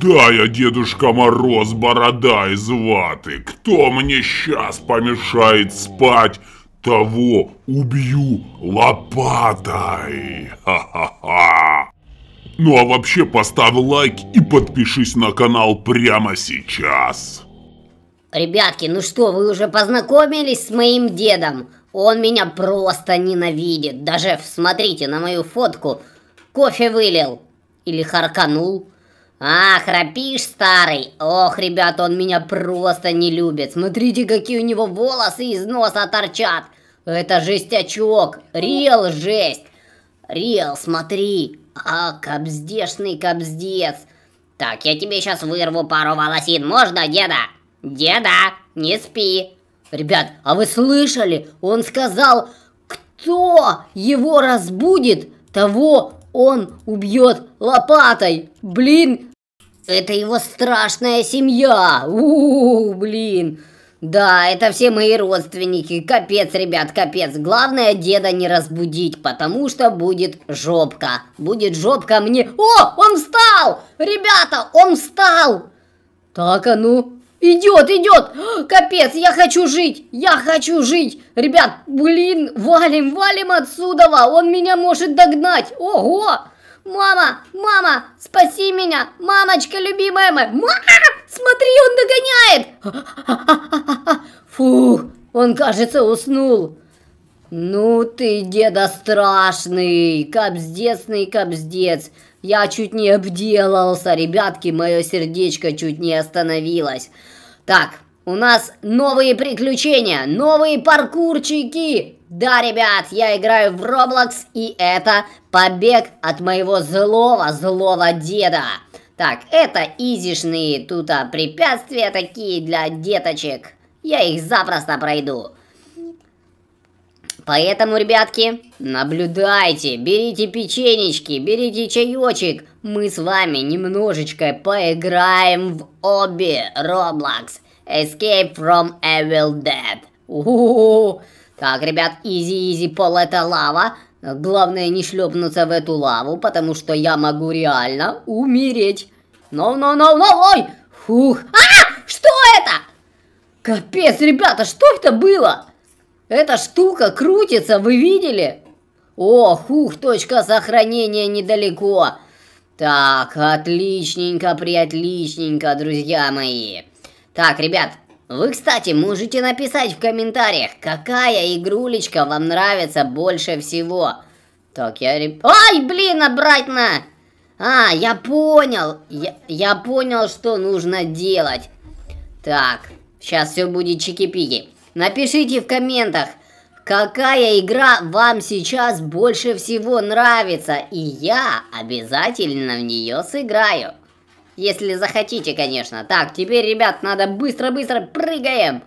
Да, я Дедушка Мороз, борода из ваты. Кто мне сейчас помешает спать? Того убью лопатой. Ха-ха-ха. Ну а вообще поставь лайк и подпишись на канал прямо сейчас. Ребятки, ну что, вы уже познакомились с моим дедом? Он меня просто ненавидит. Даже, смотрите, на мою фотку кофе вылил или харканул. А, храпишь, старый? Ох, ребята, он меня просто не любит. Смотрите, какие у него волосы из носа торчат. Это жестячок. Рел жесть. Рел, смотри. А, кобздешный кобздец. Так, я тебе сейчас вырву пару волосин. Можно, деда? Деда, не спи. Ребят, а вы слышали? Он сказал, кто его разбудит, того он убьет лопатой. Блин, это его страшная семья. У, -у, -у блин. Да, это все мои родственники. Капец, ребят, капец. Главное деда не разбудить, потому что будет жопка. Будет жопка мне... О, он встал! Ребята, он встал! Так, а ну... Идет, идет! Капец, я хочу жить! Я хочу жить! Ребят, блин, валим, валим отсюда! Он меня может догнать! Ого! Мама, мама, спаси меня, мамочка любимая моя. Мама, смотри, он догоняет. Фух, он, кажется, уснул. Ну ты, деда страшный, кобздецный кобздец. Я чуть не обделался, ребятки, мое сердечко чуть не остановилось. Так, у нас новые приключения, новые паркурчики. Да, ребят, я играю в Roblox, и это побег от моего злого, злого деда. Так, это изишные тут а, препятствия такие для деточек. Я их запросто пройду. Поэтому, ребятки, наблюдайте, берите печенечки, берите чаечек. Мы с вами немножечко поиграем в обе Roblox. Escape from Evil Dead. У-у-у. Так, ребят, изи-изи, пол это лава. Главное не шлепнуться в эту лаву, потому что я могу реально умереть. Ну-ну-ну-ну, ой! Фух! А, -а, а! Что это? Капец, ребята, что это было? Эта штука крутится, вы видели? О, хух, точка сохранения недалеко. Так, отличненько, приотличненько, друзья мои. Так, ребят, вы, кстати, можете написать в комментариях, какая игрулечка вам нравится больше всего. Так, я... Ай, блин, обратно! А, я понял. Я, я понял, что нужно делать. Так, сейчас все будет чики-пики. Напишите в комментах, какая игра вам сейчас больше всего нравится. И я обязательно в нее сыграю. Если захотите, конечно. Так, теперь, ребят, надо быстро-быстро прыгаем.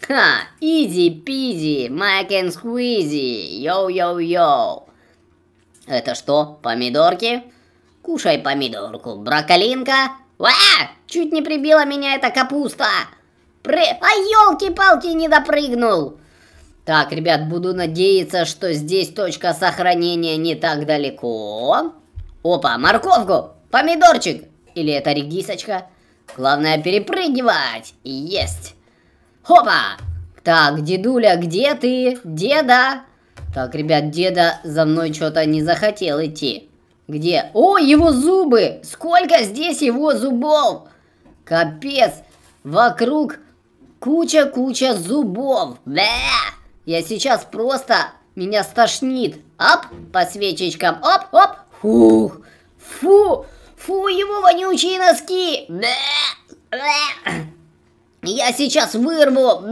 Ха, изи-пизи, майк and сквизи, йоу-йоу-йоу. Это что, помидорки? Кушай помидорку, Брокколинка? Ва! Чуть не прибила меня эта капуста. При... А елки-палки не допрыгнул. Так, ребят, буду надеяться, что здесь точка сохранения не так далеко. Опа, морковку, помидорчик или это редисочка. Главное перепрыгивать. И есть. Хопа! Так, дедуля, где ты? Деда! Так, ребят, деда за мной что-то не захотел идти. Где? О, его зубы! Сколько здесь его зубов! Капец! Вокруг куча-куча зубов. Да! Я сейчас просто... Меня стошнит. Оп, по свечечкам. Оп, оп. Фух. Фу. Фу, его вонючие носки! Я сейчас вырву!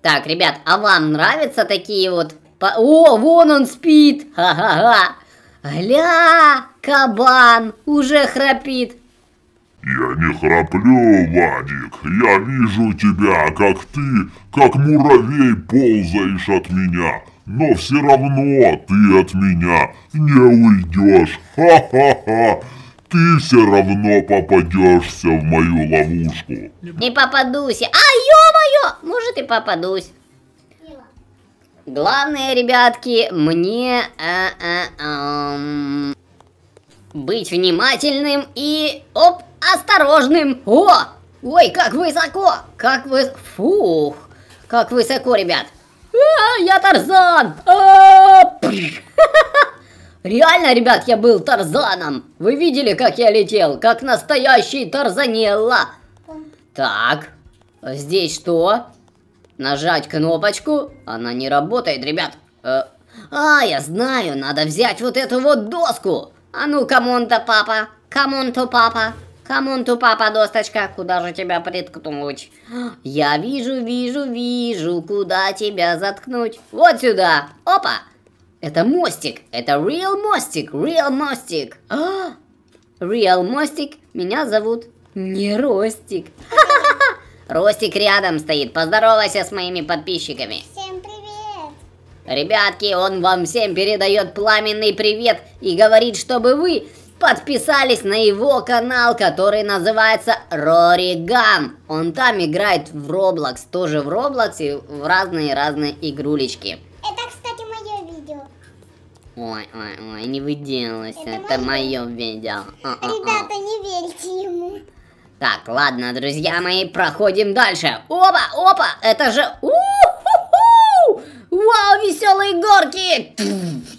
Так, ребят, а вам нравятся такие вот... О, вон он спит! Ха-ха-ха! Гля, кабан уже храпит. Я не храплю, Вадик. Я вижу тебя, как ты, как муравей ползаешь от меня но все равно ты от меня не уйдешь. Ха-ха-ха. Ты все равно попадешься в мою ловушку. Не попадусь. А, ё-моё! Может и попадусь. Главное, ребятки, мне э, э, э, быть внимательным и оп, осторожным. О! Ой, как высоко! Как вы... Фух! Как высоко, ребят! А, я Тарзан! А, Реально, ребят, я был Тарзаном. Вы видели, как я летел? Как настоящий Тарзанелла. Так, здесь что? Нажать кнопочку? Она не работает, ребят. Э, а, я знаю, надо взять вот эту вот доску. А ну, камон-то, папа. Камон-то, папа. Хамунту, папа, досточка, куда же тебя приткнуть? Я вижу, вижу, вижу, куда тебя заткнуть. Вот сюда. Опа! Это мостик. Это real мостик. Real мостик. А! Real мостик. Меня зовут не Ростик. Ростик рядом стоит. Поздоровайся с моими подписчиками. Всем привет. Ребятки, он вам всем передает пламенный привет и говорит, чтобы вы подписались на его канал, который называется Рориган. Он там играет в Roblox, тоже в Roblox и в разные-разные игрулечки. Это, кстати, мое видео. Ой, ой, ой, не выделывайся, это, это мое видео. О -о -о. Ребята, не верьте ему. Так, ладно, друзья мои, проходим дальше. Опа, опа, это же... У Вау, веселые горки!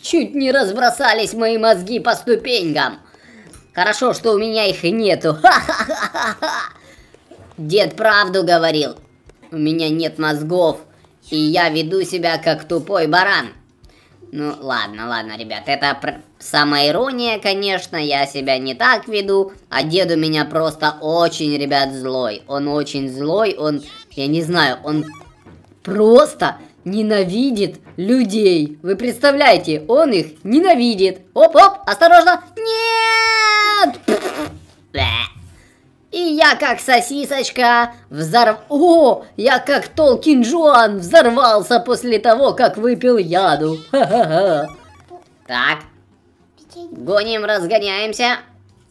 Чуть не разбросались мои мозги по ступенькам. Хорошо, что у меня их и нету. Дед правду говорил. У меня нет мозгов. И я веду себя как тупой баран. Ну, ладно, ладно, ребят. Это пр... ирония, конечно. Я себя не так веду. А дед у меня просто очень, ребят, злой. Он очень злой. Он, я не знаю, он просто ненавидит людей. Вы представляете, он их ненавидит. Оп-оп, осторожно. Нет! И я как сосисочка взорв... О, я как Толкин Джоан взорвался после того, как выпил яду. Ха-ха-ха. Так. Гоним, разгоняемся.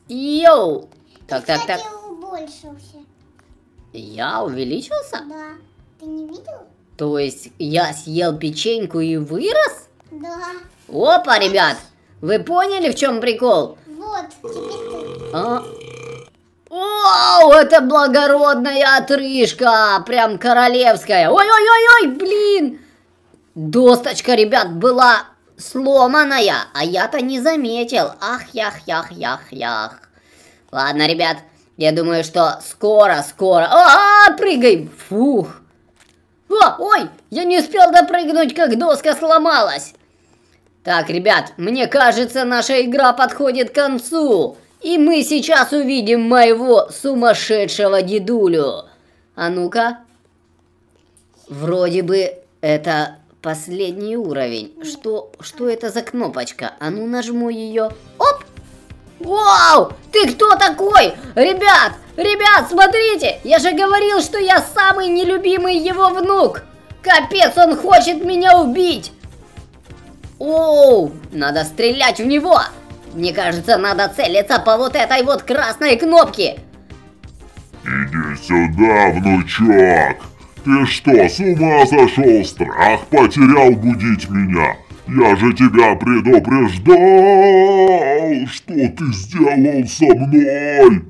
Йоу. Так, так, так. Я увеличился? Да. Ты не видел? То есть я съел печеньку и вырос? Да. Опа, ребят. Вы поняли, в чем прикол? Вот. Теперь ты... А... Оу, это благородная отрыжка, прям королевская. Ой-ой-ой-ой, блин. Досточка, ребят, была сломанная, а я-то не заметил. Ах, ях, ях, ях, ях. Ладно, ребят, я думаю, что скоро, скоро. А, -а, -а прыгай, фух. О, ой, я не успел допрыгнуть, как доска сломалась. Так, ребят, мне кажется, наша игра подходит к концу. И мы сейчас увидим моего сумасшедшего дедулю. А ну-ка. Вроде бы это последний уровень. Что, что это за кнопочка? А ну нажму ее. Оп! Вау! Ты кто такой? Ребят, ребят, смотрите! Я же говорил, что я самый нелюбимый его внук! Капец, он хочет меня убить! Оу, надо стрелять в него! Мне кажется, надо целиться по вот этой вот красной кнопке. Иди сюда, внучок. Ты что, с ума сошел? Страх потерял будить меня. Я же тебя предупреждал, что ты сделал со мной.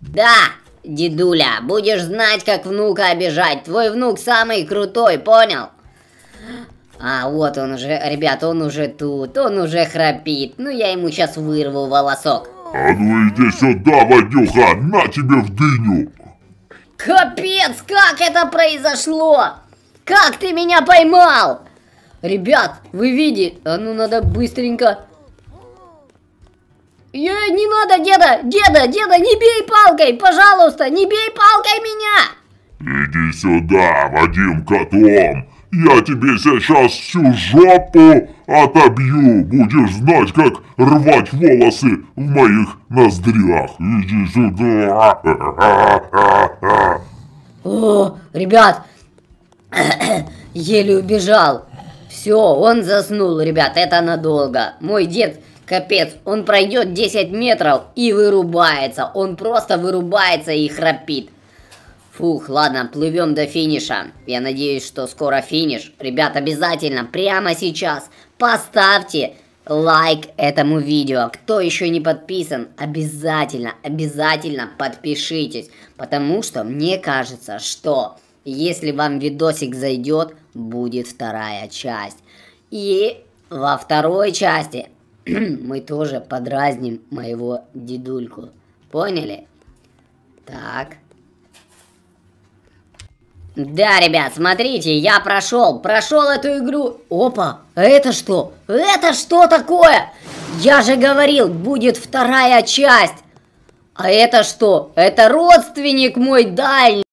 Да, дедуля, будешь знать, как внука обижать. Твой внук самый крутой, понял? А, вот он уже, ребят, он уже тут, он уже храпит. Ну, я ему сейчас вырву волосок. А ну иди сюда, Вадюха, на тебе в дыню. Капец, как это произошло? Как ты меня поймал? Ребят, вы видите? А ну надо быстренько... Э, не надо, деда, деда, деда, не бей палкой, пожалуйста, не бей палкой меня! Иди сюда, Вадим Котом! Я тебе сейчас всю жопу отобью, будешь знать, как рвать волосы в моих ноздрях. Иди сюда. О, ребят, еле убежал. Все, он заснул, ребят, это надолго. Мой дед Капец, он пройдет 10 метров и вырубается. Он просто вырубается и храпит. Фух, ладно, плывем до финиша. Я надеюсь, что скоро финиш. Ребят, обязательно, прямо сейчас поставьте лайк этому видео. Кто еще не подписан, обязательно, обязательно подпишитесь. Потому что мне кажется, что если вам видосик зайдет, будет вторая часть. И во второй части мы тоже подразним моего дедульку. Поняли? Так. Да, ребят, смотрите, я прошел, прошел эту игру. Опа, это что? Это что такое? Я же говорил, будет вторая часть. А это что? Это родственник мой дальний.